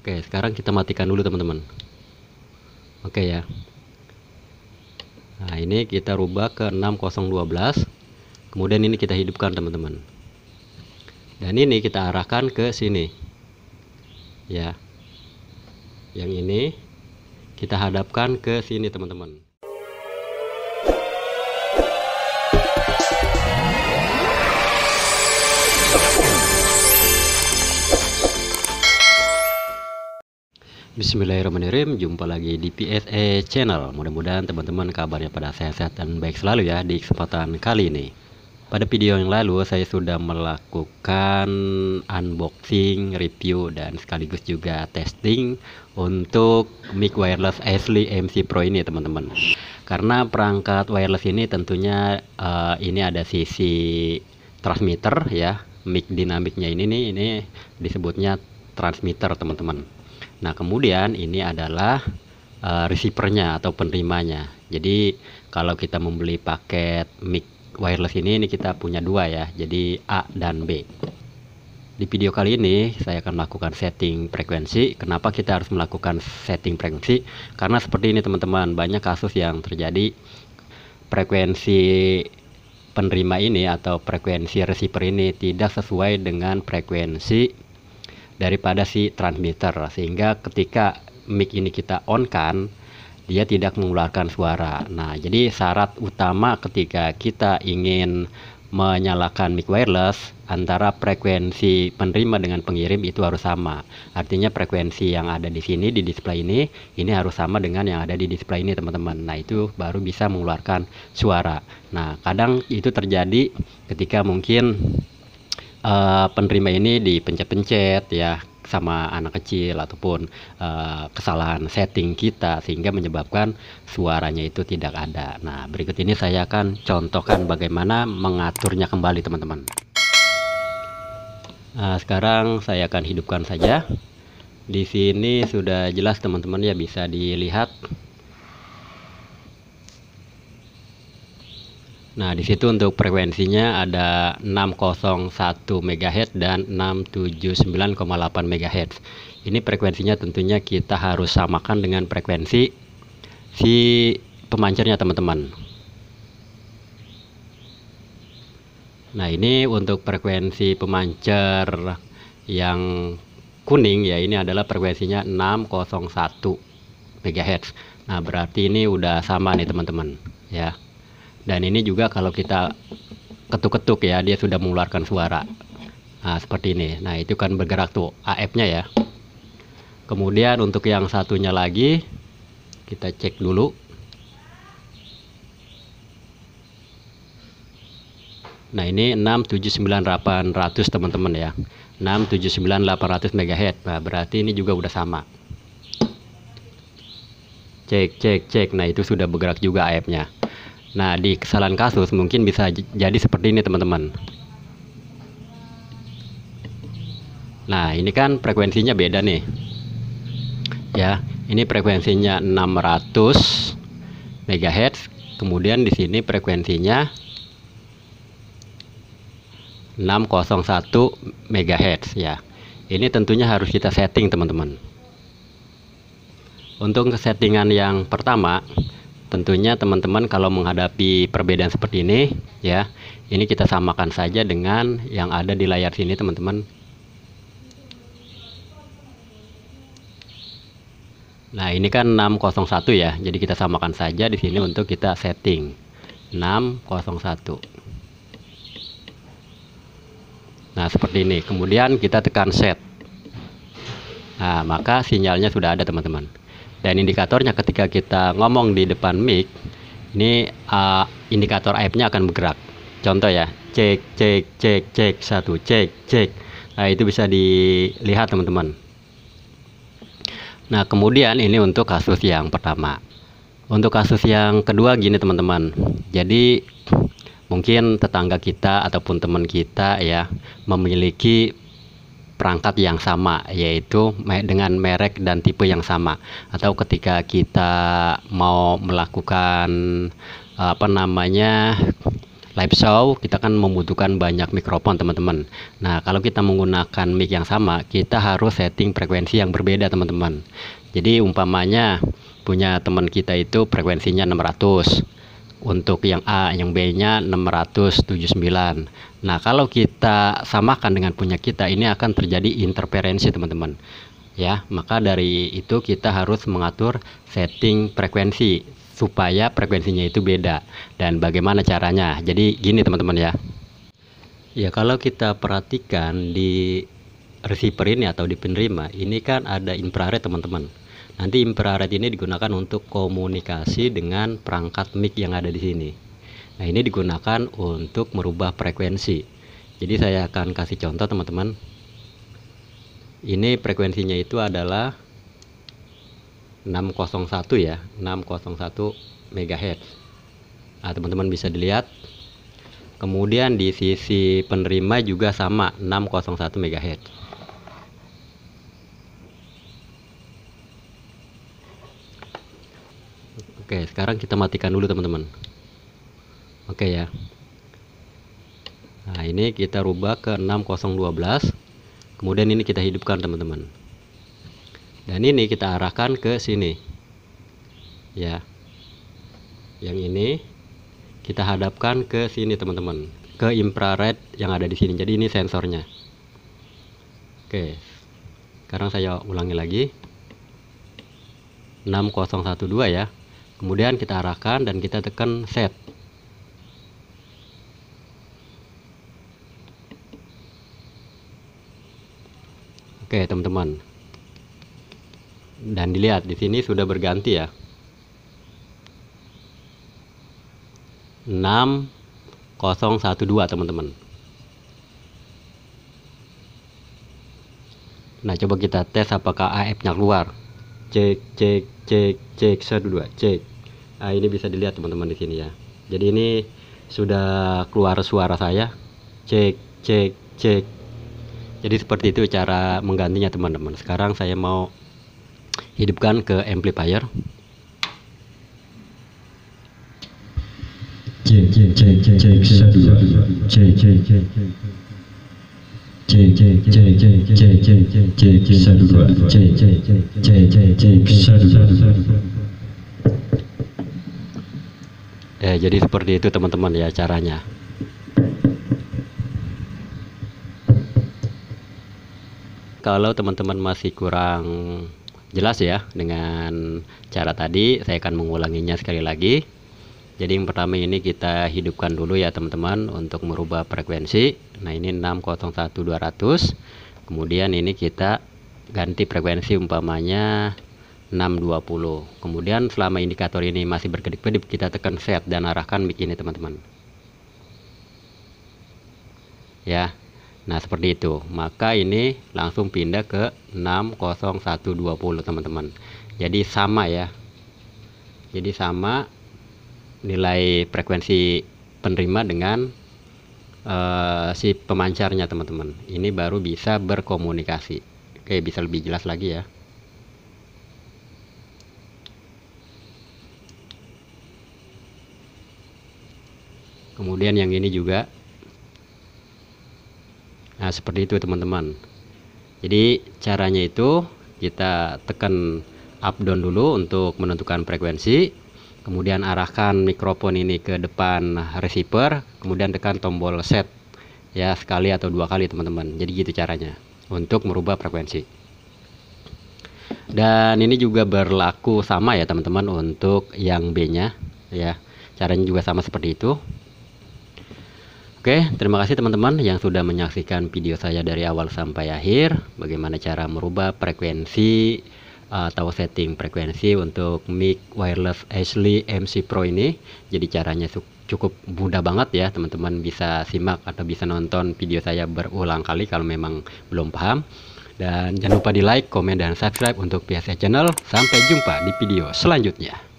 Oke, sekarang kita matikan dulu teman-teman. Oke ya. Nah, ini kita rubah ke 6012. Kemudian ini kita hidupkan teman-teman. Dan ini kita arahkan ke sini. Ya. Yang ini kita hadapkan ke sini teman-teman. Bismillahirrahmanirrahim Jumpa lagi di PSE Channel Mudah-mudahan teman-teman kabarnya pada sehat-sehat dan baik selalu ya Di kesempatan kali ini Pada video yang lalu saya sudah melakukan Unboxing, review, dan sekaligus juga testing Untuk mic wireless Ashley MC Pro ini teman-teman Karena perangkat wireless ini tentunya uh, Ini ada sisi transmitter ya mic dinamiknya ini nih ini disebutnya transmitter teman-teman Nah, kemudian ini adalah uh, receivernya atau penerimanya. Jadi, kalau kita membeli paket mic wireless ini, ini kita punya dua ya, jadi A dan B. Di video kali ini, saya akan melakukan setting frekuensi. Kenapa kita harus melakukan setting frekuensi? Karena seperti ini, teman-teman, banyak kasus yang terjadi frekuensi penerima ini atau frekuensi receiver ini tidak sesuai dengan frekuensi daripada si transmitter sehingga ketika mic ini kita on kan dia tidak mengeluarkan suara. Nah, jadi syarat utama ketika kita ingin menyalakan mic wireless antara frekuensi penerima dengan pengirim itu harus sama. Artinya frekuensi yang ada di sini di display ini ini harus sama dengan yang ada di display ini teman-teman. Nah, itu baru bisa mengeluarkan suara. Nah, kadang itu terjadi ketika mungkin uh, penerima ini dipencet-pencet ya sama anak kecil ataupun uh, kesalahan setting kita sehingga menyebabkan suaranya itu tidak ada. Nah, berikut ini saya akan contohkan bagaimana mengaturnya kembali teman-teman. Nah, sekarang saya akan hidupkan saja. Di sini sudah jelas teman-teman ya bisa dilihat Nah, di situ untuk frekuensinya ada 601 MHz dan 679,8 MHz. Ini frekuensinya tentunya kita harus samakan dengan frekuensi si pemancarnya, teman-teman. Nah, ini untuk frekuensi pemancar yang kuning ya, ini adalah frekuensinya 601 MHz. Nah, berarti ini udah sama nih, teman-teman, ya dan ini juga kalau kita ketuk-ketuk ya dia sudah mengeluarkan suara nah seperti ini nah itu kan bergerak tuh AF nya ya kemudian untuk yang satunya lagi kita cek dulu nah ini 679800 teman-teman ya 679800 MHz nah berarti ini juga udah sama cek cek cek nah itu sudah bergerak juga AF nya Nah, di kesalahan kasus mungkin bisa jadi seperti ini, teman-teman. Nah, ini kan frekuensinya beda nih. Ya, ini frekuensinya 600 MHz, kemudian di sini frekuensinya 601 MHz ya. Ini tentunya harus kita setting, teman-teman. Untuk settingan yang pertama, tentunya teman-teman kalau menghadapi perbedaan seperti ini ya ini kita samakan saja dengan yang ada di layar sini teman-teman nah ini kan 601 ya jadi kita samakan saja di sini untuk kita setting 601 Nah, seperti ini. Kemudian kita tekan set. Nah, maka sinyalnya sudah ada, teman-teman. Dan indikatornya ketika kita ngomong di depan mic, ini uh, indikator app-nya akan bergerak. Contoh ya, cek cek cek cek satu cek cek. Nah, itu bisa dilihat teman-teman. Nah, kemudian ini untuk kasus yang pertama. Untuk kasus yang kedua gini teman-teman. Jadi mungkin tetangga kita ataupun teman kita ya memiliki perangkat yang sama yaitu dengan merek dan tipe yang sama atau ketika kita mau melakukan apa namanya live show kita kan membutuhkan banyak mikrofon teman-teman nah kalau kita menggunakan mic yang sama kita harus setting frekuensi yang berbeda teman-teman jadi umpamanya punya teman kita itu frekuensinya 600 untuk yang A yang B nya 679 Nah, kalau kita samakan dengan punya kita, ini akan terjadi interferensi, teman-teman. Ya, maka dari itu kita harus mengatur setting frekuensi supaya frekuensinya itu beda. Dan bagaimana caranya? Jadi gini, teman-teman ya. Ya, kalau kita perhatikan di receiver ini atau di penerima, ini kan ada infrared, teman-teman. Nanti infrared ini digunakan untuk komunikasi dengan perangkat mic yang ada di sini. Nah, ini digunakan untuk merubah frekuensi. Jadi saya akan kasih contoh teman-teman. Ini frekuensinya itu adalah 601 ya, 601 MHz. Nah, teman-teman bisa dilihat. Kemudian di sisi penerima juga sama, 601 MHz. Oke, sekarang kita matikan dulu teman-teman oke okay ya nah ini kita rubah ke 6012 kemudian ini kita hidupkan teman-teman dan ini kita arahkan ke sini ya yang ini kita hadapkan ke sini teman-teman ke infrared yang ada di sini jadi ini sensornya oke sekarang saya ulangi lagi 6012 ya kemudian kita arahkan dan kita tekan set Oke teman-teman dan dilihat di sini sudah berganti ya 6012 teman-teman Nah coba kita tes apakah AF nya keluar cek cek cek cek satu dua cek nah, ini bisa dilihat teman-teman di sini ya jadi ini sudah keluar suara saya cek cek cek jadi seperti itu cara menggantinya teman-teman sekarang saya mau hidupkan ke amplifier eh jadi seperti itu teman-teman ya caranya kalau teman-teman masih kurang jelas ya dengan cara tadi saya akan mengulanginya sekali lagi jadi yang pertama ini kita hidupkan dulu ya teman-teman untuk merubah frekuensi nah ini 601200 kemudian ini kita ganti frekuensi umpamanya 620 kemudian selama indikator ini masih berkedip-kedip kita tekan set dan arahkan mic ini teman-teman ya Nah seperti itu maka ini langsung pindah ke 60120 teman-teman jadi sama ya jadi sama nilai frekuensi penerima dengan uh, si pemancarnya teman-teman ini baru bisa berkomunikasi oke bisa lebih jelas lagi ya kemudian yang ini juga nah seperti itu teman-teman jadi caranya itu kita tekan up down dulu untuk menentukan frekuensi kemudian arahkan mikrofon ini ke depan receiver kemudian tekan tombol set ya sekali atau dua kali teman-teman jadi gitu caranya untuk merubah frekuensi dan ini juga berlaku sama ya teman-teman untuk yang B nya ya caranya juga sama seperti itu Oke, terima kasih teman-teman yang sudah menyaksikan video saya dari awal sampai akhir. Bagaimana cara merubah frekuensi eh, atau setting frekuensi untuk mic wireless Ashley MC Pro ini. Jadi caranya cukup mudah banget ya, teman-teman bisa simak atau bisa nonton video saya berulang kali kalau memang belum paham. Dan jangan lupa di like, komen, dan subscribe untuk PSA e Channel. Sampai jumpa di video selanjutnya.